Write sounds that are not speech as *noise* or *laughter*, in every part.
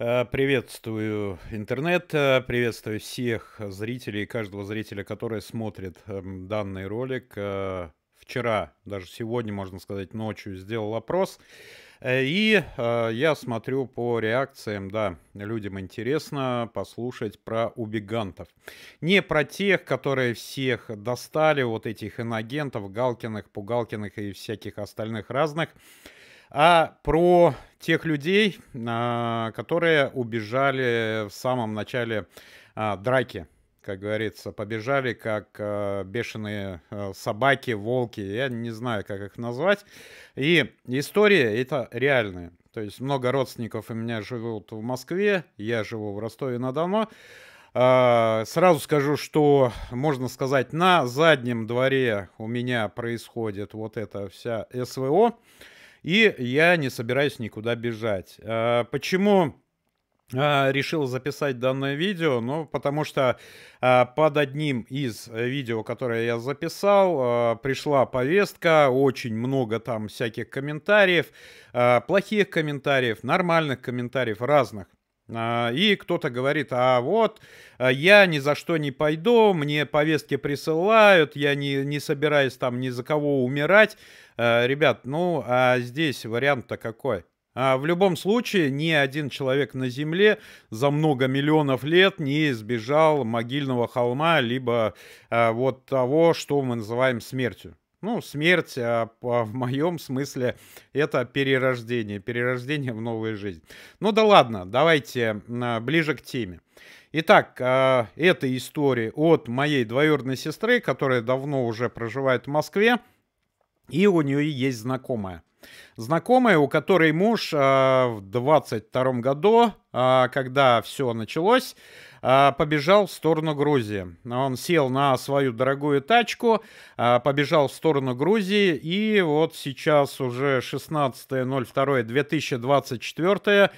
Э, приветствую интернет, э, приветствую всех зрителей, каждого зрителя, который смотрит эм, данный ролик. Э, вчера, даже сегодня, можно сказать, ночью сделал опрос. И я смотрю по реакциям, да, людям интересно послушать про убегантов. Не про тех, которые всех достали, вот этих иногентов, Галкиных, Пугалкиных и всяких остальных разных а про тех людей, а, которые убежали в самом начале а, драки как говорится, побежали как а, бешеные собаки, волки, я не знаю, как их назвать. И история это реальная. То есть много родственников у меня живут в Москве, я живу в Ростове-на-Дону. сразу скажу, что можно сказать, на заднем дворе у меня происходит вот эта вся СВО. И я не собираюсь никуда бежать. А, почему а, решил записать данное видео, ну, потому что а, под одним из видео, которое я записал, пришла повестка, очень много там всяких комментариев, плохих комментариев, нормальных комментариев, разных. А, и кто-то говорит, а вот а я ни за что не пойду, мне повестки присылают, я не, не собираюсь там ни за кого умирать. А, ребят, ну а здесь вариант-то какой? в любом случае, ни один человек на Земле за много миллионов лет не избежал могильного холма, либо вот того, что мы называем смертью. Ну, смерть, а в моем смысле это перерождение, перерождение в новую жизнь. Ну да ладно, давайте а, ближе к теме. Итак, а, это история от моей двоюродной сестры, которая давно уже проживает в Москве, и у нее есть знакомая – Знакомая, у которой муж э, в 22 году, э, когда все началось, э, побежал в сторону Грузии. Он сел на свою дорогую тачку, э, побежал в сторону Грузии, и вот сейчас уже 16.02.2024,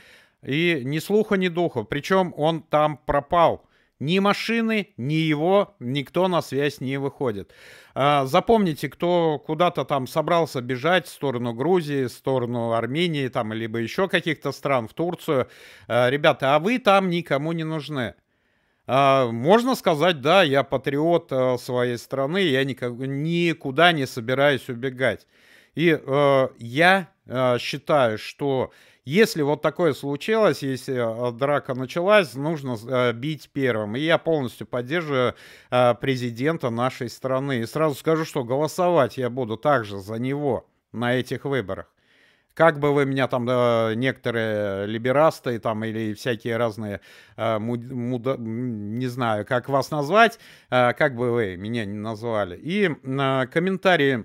и ни слуха, ни духа. Причем он там пропал. Ни машины, ни его, никто на связь не выходит. А, запомните, кто куда-то там собрался бежать в сторону Грузии, в сторону Армении, там, либо еще каких-то стран, в Турцию. А, Ребята, а вы там никому не нужны. А, можно сказать, да, я патриот своей страны, я никуда не собираюсь убегать. И э, я э, считаю, что если вот такое случилось, если э, драка началась, нужно э, бить первым. И я полностью поддерживаю э, президента нашей страны. И сразу скажу, что голосовать я буду также за него на этих выборах. Как бы вы меня там некоторые либерасты там или всякие разные, муда, не знаю, как вас назвать, как бы вы меня не назвали. И комментарии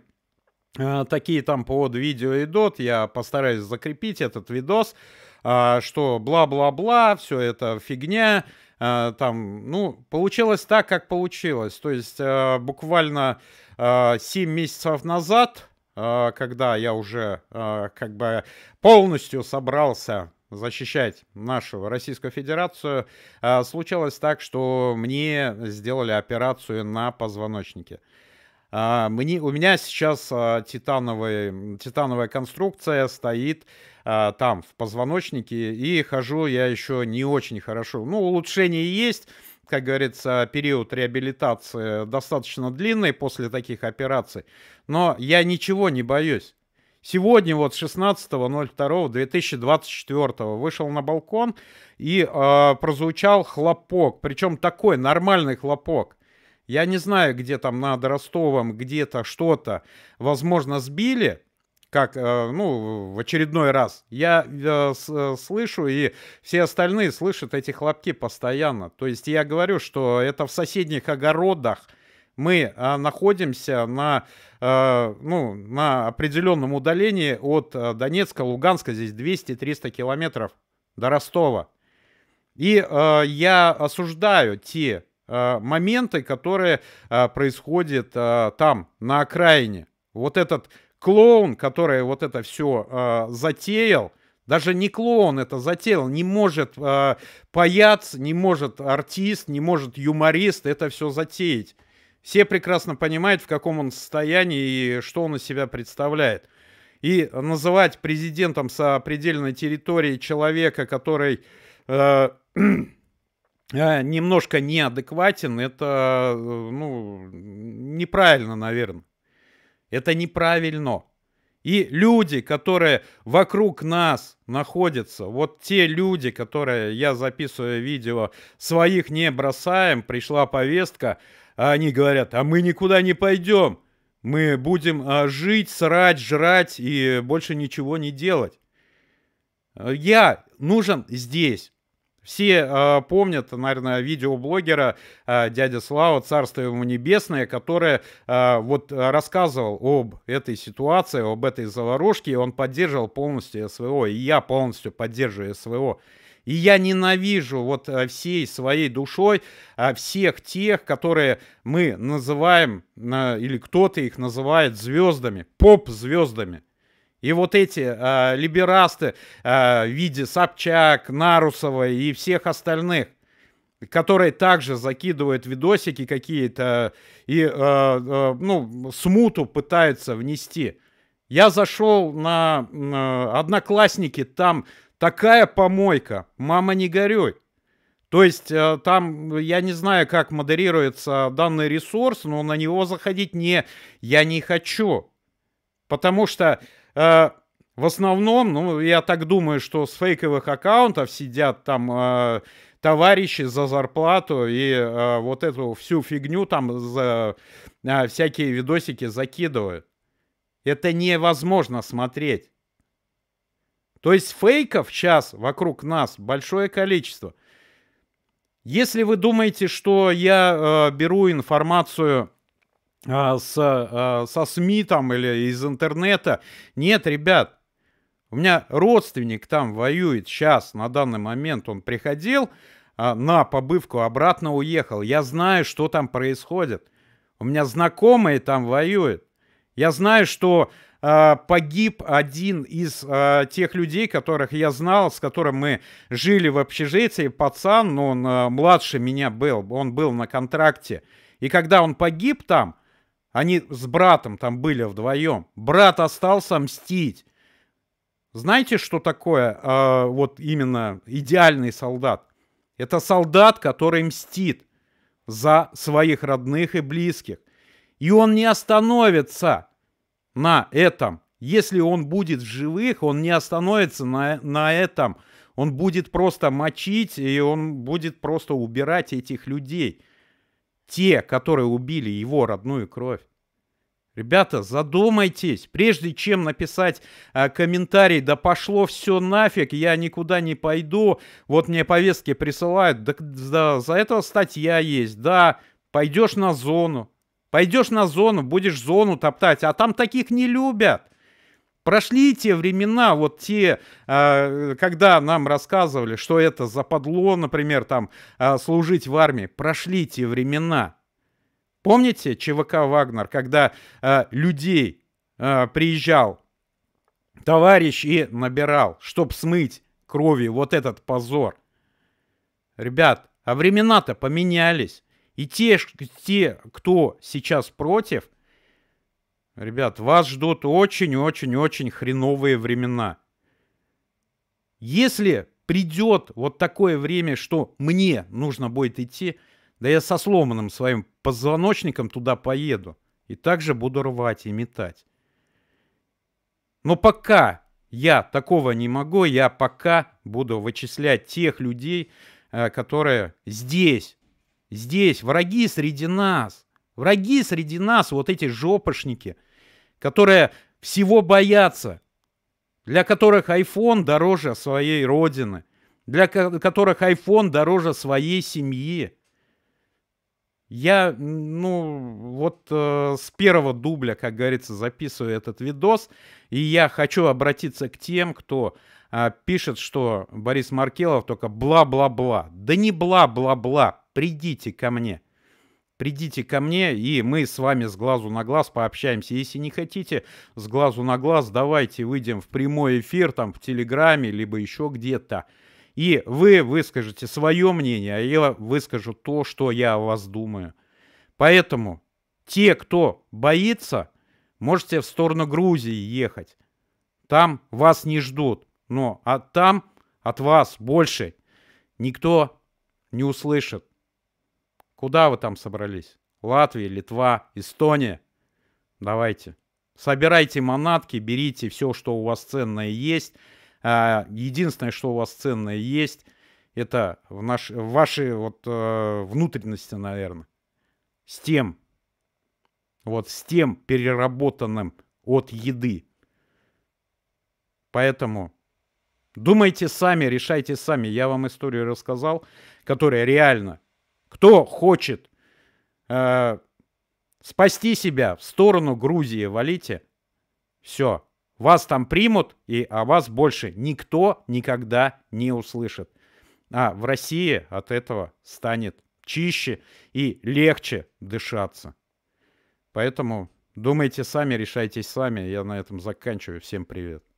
Э, такие там под видео идут, я постараюсь закрепить этот видос, а, что бла-бла-бла, все это фигня, э, там, ну, получилось так, как получилось. То есть э, буквально 7 месяцев назад, когда я уже как бы полностью собрался защищать нашу Российскую Федерацию, случилось так, что мне сделали операцию на позвоночнике. А, мне, у меня сейчас а, титановая, титановая конструкция стоит а, там в позвоночнике, и хожу я еще не очень хорошо. Ну, улучшение есть, как говорится, период реабилитации достаточно длинный после таких операций, но я ничего не боюсь. Сегодня вот 16.02.2024 вышел на балкон и э, прозвучал хлопок, причем такой нормальный хлопок. Я не знаю, где там над Ростовом где-то что-то, возможно, сбили, как, э, ну, в очередной раз. Я э, э, слышу, и все остальные слышат эти хлопки постоянно. То есть я говорю, что это в соседних огородах мы находимся на, ну, на определенном удалении от Донецка, Луганска, здесь 200-300 километров до Ростова. И я осуждаю те Э, моменты, которые э, происходят э, там, на окраине. Вот этот клоун, который вот это все затеял, даже не клоун это затеял, не может паяц, не может артист, не может юморист это все затеять. Все прекрасно понимают, в каком он состоянии и что он из себя представляет. И называть президентом сопредельной территории человека, который э, *clears throat* Э, немножко неадекватен, это, э, ну, неправильно, наверное. Это неправильно. И люди, которые вокруг нас находятся, вот те люди, которые я записываю видео, своих не бросаем, пришла повестка, а они говорят, а мы никуда не пойдем, мы будем а, жить, срать, жрать и больше ничего не делать. Э, я нужен здесь. Все э, помнят, наверное, видеоблогера э, дядя Слава, царство ему небесное, который э, а, вот рассказывал об этой ситуации, об этой заварушке, и он поддерживал полностью СВО, и я полностью поддерживаю СВО. И я ненавижу вот всей своей душой всех тех, которые мы называем, или кто-то их называет звездами, поп-звездами. И вот эти э, либерасты э, в виде Собчак, Нарусовой и всех остальных, которые также закидывают видосики какие-то и э, э, ну, смуту пытаются внести. Я зашел на э, Одноклассники, там такая помойка, мама не горюй. То есть э, там, я не знаю, как модерируется данный ресурс, но на него заходить не, я не хочу. Потому что Э, в основном, ну, я так думаю, что с фейковых аккаунтов сидят там э, товарищи за зарплату и э, вот эту всю фигню там за э, всякие видосики закидывают. Это невозможно смотреть. То есть фейков сейчас вокруг нас большое количество. Если вы думаете, что я э, беру информацию а, с, а, со СМИ там или из интернета. Нет, ребят, у меня родственник там воюет сейчас, на данный момент он приходил а, на побывку, обратно уехал. Я знаю, что там происходит. У меня знакомые там воюют. Я знаю, что э, погиб один из э, тех людей, которых я знал, с которым мы жили в общежитии. Пацан, но он э, младше меня был, он был на контракте. И когда он погиб там, они с братом там были вдвоем. Брат остался мстить. Знаете, что такое э, вот именно идеальный солдат? Это солдат, который мстит за своих родных и близких. И он не остановится на этом. Если он будет в живых, он не остановится на, на этом. Он будет просто мочить, и он будет просто убирать этих людей те, которые убили его родную кровь. Ребята, задумайтесь, прежде чем написать э, комментарий, да пошло все нафиг, я никуда не пойду, вот мне повестки присылают, да, да за этого статья есть, да, пойдешь на зону, пойдешь на зону, будешь зону топтать, а там таких не любят. Прошли те времена, вот те, а, когда нам рассказывали, что это западло, например, там а, служить в армии. Прошли те времена. Помните ЧВК Вагнер, когда а, людей приезжал товарищ и набирал, чтобы смыть крови, вот этот позор. Ребят, а времена-то поменялись. И те, те, кто сейчас против – Ребят, вас ждут очень-очень-очень хреновые времена. Если придет вот такое время, что мне нужно будет идти, да я со сломанным своим позвоночником туда поеду. И также буду рвать и метать. Но пока я такого не могу, я пока буду вычислять тех людей, э, которые здесь, здесь, враги среди нас. Враги среди нас, вот эти жопошники, которые всего боятся, для которых iPhone дороже своей родины, для которых iPhone дороже своей семьи. Я, ну, вот э, с первого дубля, как говорится, записываю этот видос, и я хочу обратиться к тем, кто э, пишет, что Борис Маркелов только бла-бла-бла. Да не бла-бла-бла, придите ко мне придите ко мне, и мы с вами с глазу на глаз пообщаемся. Если не хотите, с глазу на глаз давайте выйдем в прямой эфир, там в Телеграме, либо еще где-то. И вы выскажете свое мнение, а я выскажу то, что я о вас думаю. Поэтому те, кто боится, можете в сторону Грузии ехать. Там вас не ждут. Но а там от вас больше никто не услышит. Куда вы там собрались? Латвия, Литва, Эстония? Давайте. Собирайте манатки, берите все, что у вас ценное есть. А, единственное, что у вас ценное есть, это в, наш, в вот, э, внутренности, наверное. С тем, вот с тем переработанным от еды. Поэтому думайте сами, решайте сами. Я вам историю рассказал, которая реально кто хочет э, спасти себя в сторону Грузии, валите. Все, вас там примут, и о вас больше никто никогда не услышит. А в России от этого станет чище и легче дышаться. Поэтому думайте сами, решайте сами. Я на этом заканчиваю. Всем привет.